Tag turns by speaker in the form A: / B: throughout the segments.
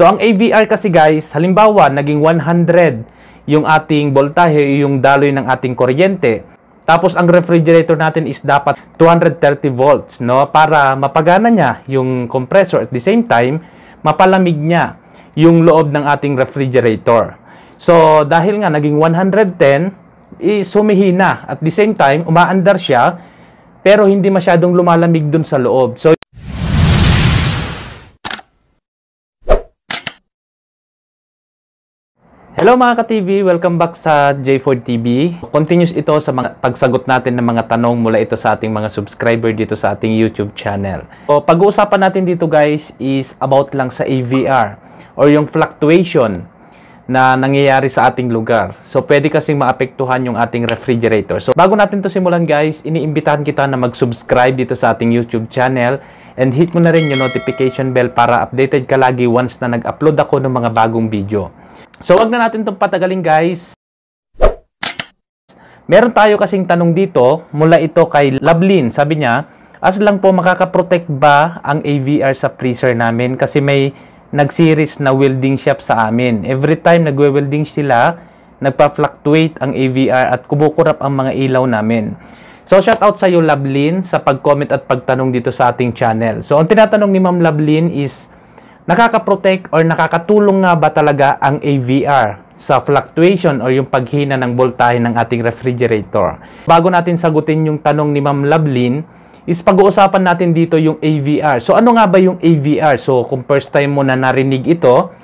A: So ang AVR kasi guys, halimbawa naging 100 yung ating voltahe, yung daloy ng ating kuryente. Tapos ang refrigerator natin is dapat 230 volts no para mapagana niya yung compressor at the same time mapalamig niya yung loob ng ating refrigerator. So dahil nga naging 110 is humihina at the same time umaandar siya pero hindi masyadong lumalamig dun sa loob. So Hello mga ka-TV! Welcome back sa J4 TV. Continuous ito sa mga pagsagot natin ng mga tanong mula ito sa ating mga subscriber dito sa ating YouTube channel. So, pag-uusapan natin dito guys is about lang sa AVR or yung fluctuation na nangyayari sa ating lugar. So, pwede kasing maapektuhan yung ating refrigerator. So, bago natin to simulan guys, iniimbitahan kita na mag-subscribe dito sa ating YouTube channel and hit mo na rin yung notification bell para updated ka lagi once na nag-upload ako ng mga bagong video. So wag na natin itong patagalin guys. Meron tayo kasing tanong dito mula ito kay Lablin. Sabi niya, as lang po makakaprotect ba ang AVR sa freezer namin kasi may nag-series na welding shop sa amin. Every time nagwe-welding sila, nagpa-fluctuate ang AVR at kumukurap ang mga ilaw namin. So, shout out sa iyo, Lablin, sa pag-comment at pagtanong dito sa ating channel. So, ang tinatanong ni Ma'am Lablin is, Nakakaprotect or nakakatulong nga ba talaga ang AVR sa fluctuation or yung paghina ng voltahe ng ating refrigerator? Bago natin sagutin yung tanong ni Ma'am Lablin, is pag-uusapan natin dito yung AVR. So ano nga ba yung AVR? So kung first time mo na narinig ito,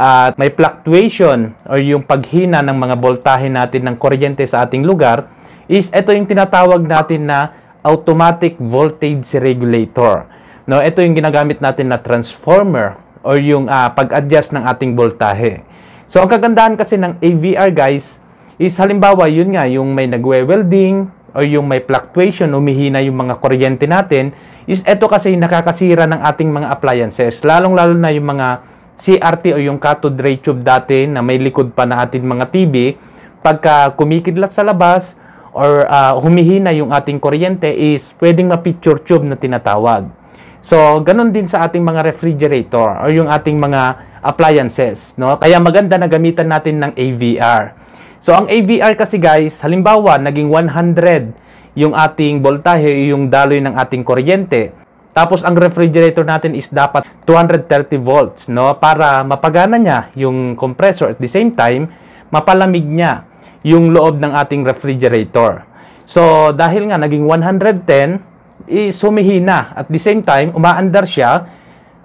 A: at uh, may fluctuation or yung paghina ng mga voltahe natin ng kuryente sa ating lugar is ito yung tinatawag natin na automatic voltage regulator. No, ito yung ginagamit natin na transformer or yung uh, pag-adjust ng ating voltahe. So, ang kagandahan kasi ng AVR guys is halimbawa yun nga, yung may nagwe-welding or yung may fluctuation, umihina yung mga kuryente natin, is ito kasi nakakasira ng ating mga appliances. Lalong-lalo na yung mga CRT o yung cathode ray tube dati na may likod pa na ating mga TV, pagka kumikidlat sa labas, or uh, humihina yung ating kuryente is pwedeng ma-picture tube na tinatawag. So, ganun din sa ating mga refrigerator or yung ating mga appliances, no? Kaya maganda na gamitan natin ng AVR. So, ang AVR kasi guys, halimbawa, naging 100 yung ating voltahe, yung daloy ng ating kuryente. Tapos ang refrigerator natin is dapat 230 volts, no? Para mapagana niya yung compressor at the same time, mapalamig niya yung loob ng ating refrigerator. So, dahil nga naging 110, is humihina. At the same time, umaandar siya,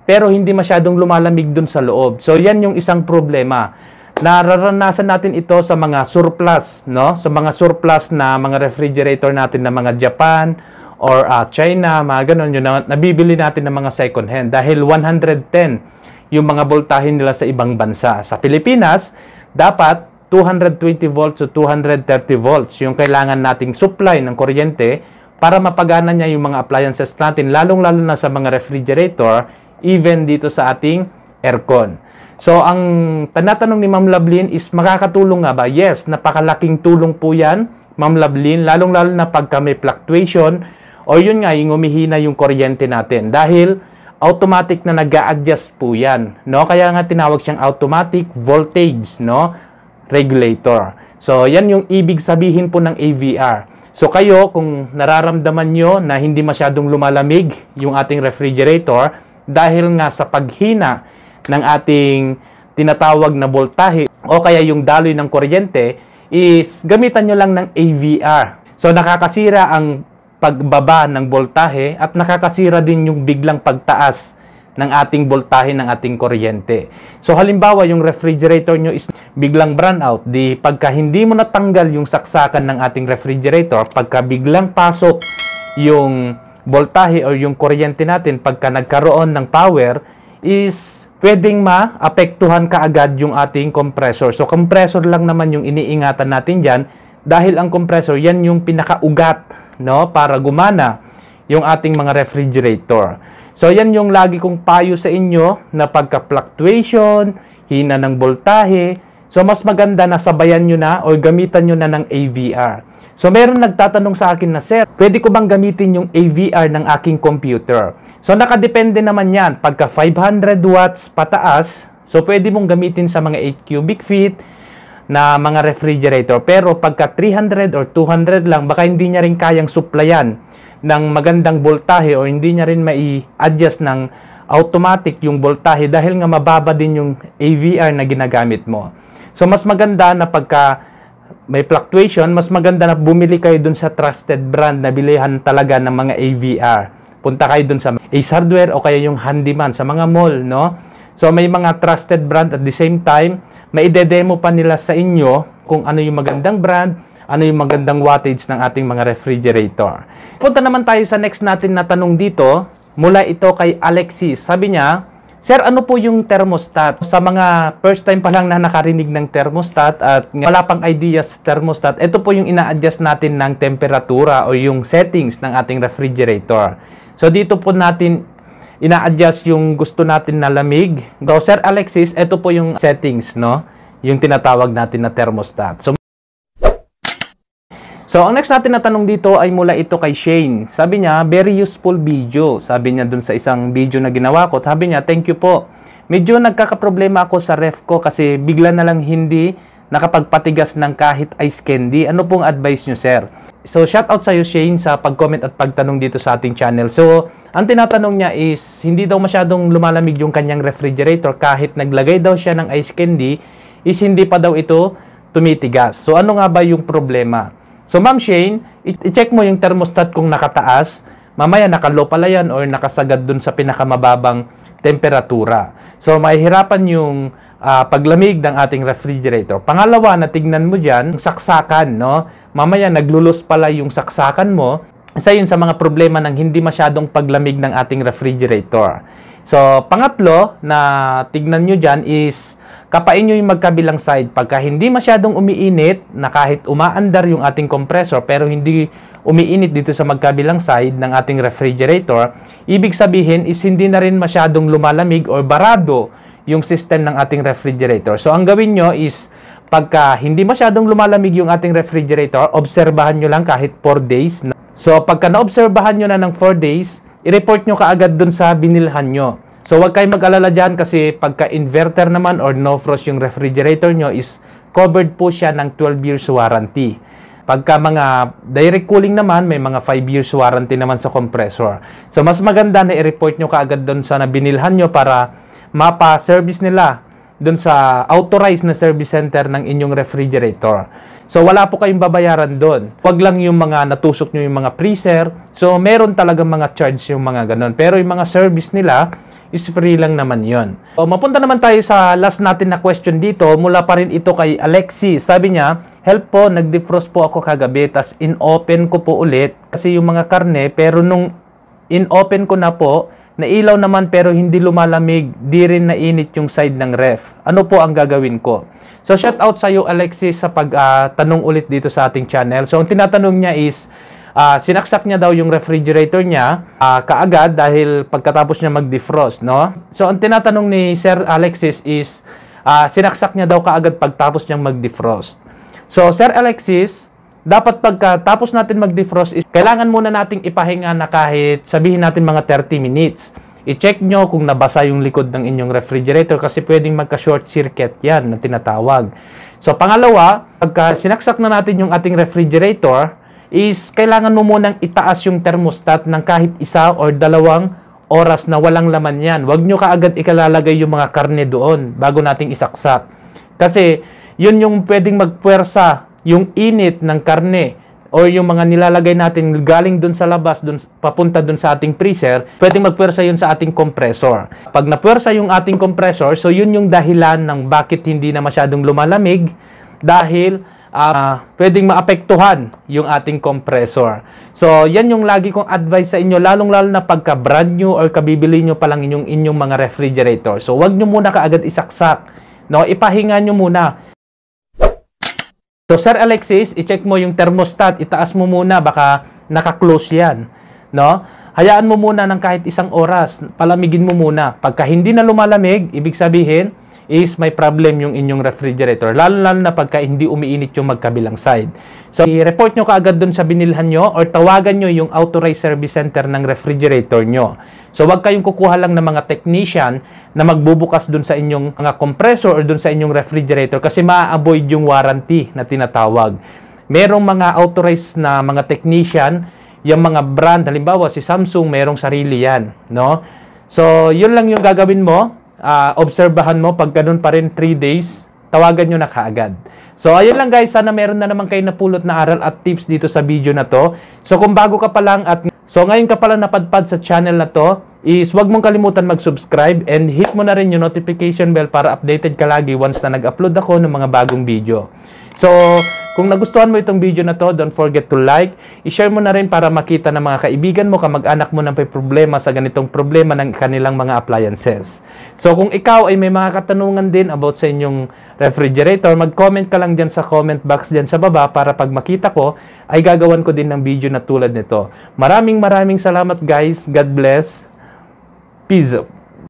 A: pero hindi masyadong lumalamig dun sa loob. So, yan yung isang problema. Nararanasan natin ito sa mga surplus, no? Sa mga surplus na mga refrigerator natin na mga Japan or uh, China, mga ganun, yun, na, nabibili natin ng mga second hand. Dahil 110 yung mga voltahin nila sa ibang bansa. Sa Pilipinas, dapat 220 volts to 230 volts yung kailangan nating supply ng kuryente para mapagana niya yung mga appliances natin, lalong-lalo na sa mga refrigerator, even dito sa ating aircon. So, ang tanatanong ni Ma'am Lablin is, makakatulong nga ba? Yes, napakalaking tulong po yan, Ma'am Lablin, lalong-lalo na pagka may fluctuation o yun nga, yung umihina yung kuryente natin. Dahil, automatic na nag adjust po yan. No? Kaya nga tinawag siyang automatic voltage no? regulator. So, yan yung ibig sabihin po ng AVR. So kayo, kung nararamdaman nyo na hindi masyadong lumalamig yung ating refrigerator dahil nga sa paghina ng ating tinatawag na voltahe o kaya yung daloy ng kuryente is gamitan nyo lang ng AVR. So nakakasira ang pagbaba ng voltahe at nakakasira din yung biglang pagtaas ng ating voltahe ng ating kuryente. So halimbawa, yung refrigerator nyo is biglang brown out, di pagka hindi mo natanggal yung saksakan ng ating refrigerator, pagka biglang pasok yung voltahe or yung kuryente natin pagka nagkaroon ng power is pwedeng maapektuhan ka agad yung ating compressor. So compressor lang naman yung iniingatan natin dyan dahil ang compressor, yan yung pinakaugat no, para gumana yung ating mga refrigerator. So, yan yung lagi kong payo sa inyo na pagka-fluctuation, hina ng voltahe. So, mas maganda na sabayan nyo na o gamitan nyo na ng AVR. So, meron nagtatanong sa akin na, Sir, pwede ko bang gamitin yung AVR ng aking computer? So, nakadepende naman yan. Pagka 500 watts pataas, so pwede mong gamitin sa mga 8 cubic feet, na mga refrigerator. Pero pagka 300 or 200 lang, baka hindi niya rin kayang suplayan ng magandang voltahe o hindi niya rin mai-adjust ng automatic yung voltahe dahil nga mababa din yung AVR na ginagamit mo. So mas maganda na pagka may fluctuation, mas maganda na bumili kayo dun sa trusted brand na bilihan talaga ng mga AVR. Punta kayo dun sa Ace Hardware o kaya yung handyman sa mga mall, no? So may mga trusted brand at the same time, maidedemo pa nila sa inyo kung ano yung magandang brand, ano yung magandang wattage ng ating mga refrigerator. Punta naman tayo sa next natin na tanong dito. Mula ito kay Alexis. Sabi niya, Sir, ano po yung thermostat? Sa mga first time pa lang na nakarinig ng thermostat at wala pang idea sa thermostat, ito po yung ina-adjust natin ng temperatura o yung settings ng ating refrigerator. So dito po natin ina-adjust yung gusto natin na lamig. So, Sir Alexis, ito po yung settings, no? Yung tinatawag natin na thermostat. So, So, ang next natin na tanong dito ay mula ito kay Shane. Sabi niya, very useful video. Sabi niya dun sa isang video na ginawa ko. Sabi niya, thank you po. Medyo nagkakaproblema ako sa ref ko kasi bigla na lang hindi nakapagpatigas ng kahit ice candy. Ano pong advice niyo, sir? So, shout out sa iyo, Shane, sa pag-comment at pagtanong dito sa ating channel. So, ang tinatanong niya is, hindi daw masyadong lumalamig yung kanyang refrigerator kahit naglagay daw siya ng ice candy, is hindi pa daw ito tumitigas. So, ano nga ba yung problema? So Ma'am Shane, i-check mo yung thermostat kung nakataas. Mamaya nakalow pala yan or nakasagad dun sa pinakamababang temperatura. So mahihirapan yung uh, paglamig ng ating refrigerator. Pangalawa na tignan mo dyan, yung saksakan. No? Mamaya naglulos pala yung saksakan mo. Isa yun sa mga problema ng hindi masyadong paglamig ng ating refrigerator. So pangatlo na tignan nyo dyan is Kapain nyo yung magkabilang side pagka hindi masyadong umiinit na kahit umaandar yung ating compressor pero hindi umiinit dito sa magkabilang side ng ating refrigerator, ibig sabihin is hindi na rin masyadong lumalamig or barado yung system ng ating refrigerator. So ang gawin nyo is pagka hindi masyadong lumalamig yung ating refrigerator, obserbahan nyo lang kahit 4 days. So pagka naobserbahan nyo na ng 4 days, i-report nyo kaagad dun sa binilhan nyo. So wag kayong mag-alala dyan kasi pagka inverter naman or no frost yung refrigerator nyo is covered po siya ng 12 years warranty. Pagka mga direct cooling naman, may mga 5 years warranty naman sa compressor. So, mas maganda na i-report nyo kaagad doon sa nabinilhan nyo para mapa-service nila doon sa authorized na service center ng inyong refrigerator. So, wala po kayong babayaran doon. Huwag lang yung mga natusok nyo yung mga freezer. So, meron talaga mga charge yung mga ganun. Pero yung mga service nila, is free lang naman yon. So, mapunta naman tayo sa last natin na question dito. Mula pa rin ito kay Alexi. Sabi niya, help po, nag-defrost po ako kagabi. Tapos in-open ko po ulit kasi yung mga karne. Pero nung in-open ko na po, nailaw naman pero hindi lumalamig. Di rin nainit yung side ng ref. Ano po ang gagawin ko? So, shout out sa iyo Alexi sa pagtanong ah, uh, ulit dito sa ating channel. So, ang tinatanong niya is, uh, sinaksak niya daw yung refrigerator niya uh, kaagad dahil pagkatapos niya mag-defrost, no? So, ang tinatanong ni Sir Alexis is, uh, sinaksak niya daw kaagad pagtapos niya mag-defrost. So, Sir Alexis, dapat pagkatapos natin mag-defrost, is, kailangan muna nating ipahinga na kahit sabihin natin mga 30 minutes i-check nyo kung nabasa yung likod ng inyong refrigerator kasi pwedeng magka-short circuit yan na tinatawag. So, pangalawa, pagka sinaksak na natin yung ating refrigerator, is kailangan mo munang itaas yung thermostat ng kahit isa or dalawang oras na walang laman yan. Huwag nyo kaagad ikalalagay yung mga karne doon bago nating isaksak. Kasi yun yung pwedeng magpuwersa yung init ng karne or yung mga nilalagay natin galing doon sa labas, dun, papunta doon sa ating freezer, pwedeng magpwersa yun sa ating compressor. Pag napwersa yung ating compressor, so yun yung dahilan ng bakit hindi na masyadong lumalamig dahil uh, pwedeng maapektuhan yung ating compressor. So, yan yung lagi kong advice sa inyo, lalong-lalo na pagka brand new or kabibili nyo pa lang inyong, inyong mga refrigerator. So, wag nyo muna kaagad isaksak. No? Ipahinga nyo muna. So, Sir Alexis, i-check mo yung thermostat. Itaas mo muna, baka naka-close yan. No? Hayaan mo muna ng kahit isang oras. Palamigin mo muna. Pagka hindi na lumalamig, ibig sabihin, is may problem yung inyong refrigerator. Lalo-lalo na pagka hindi umiinit yung magkabilang side. So, i-report nyo kaagad dun sa binilhan nyo or tawagan nyo yung authorized service center ng refrigerator nyo. So, wag kayong kukuha lang ng mga technician na magbubukas dun sa inyong mga compressor or dun sa inyong refrigerator kasi maa-avoid yung warranty na tinatawag. Merong mga authorized na mga technician, yung mga brand, halimbawa si Samsung, merong sarili yan. No? So, yun lang yung gagawin mo uh, obserbahan mo pag ganun pa rin 3 days, tawagan nyo na kaagad. So, ayun lang guys. Sana meron na naman kayo napulot na aral at tips dito sa video na to. So, kung bago ka pa lang at so ngayon ka pala napadpad sa channel na to, is wag mong kalimutan mag-subscribe and hit mo na rin yung notification bell para updated ka lagi once na nag-upload ako ng mga bagong video. So, kung nagustuhan mo itong video na to, don't forget to like. I-share mo na rin para makita ng mga kaibigan mo, kamag-anak mo na may problema sa ganitong problema ng kanilang mga appliances. So kung ikaw ay may mga katanungan din about sa inyong refrigerator, mag-comment ka lang dyan sa comment box dyan sa baba para pag makita ko, ay gagawan ko din ng video na tulad nito. Maraming maraming salamat guys. God bless. Peace out.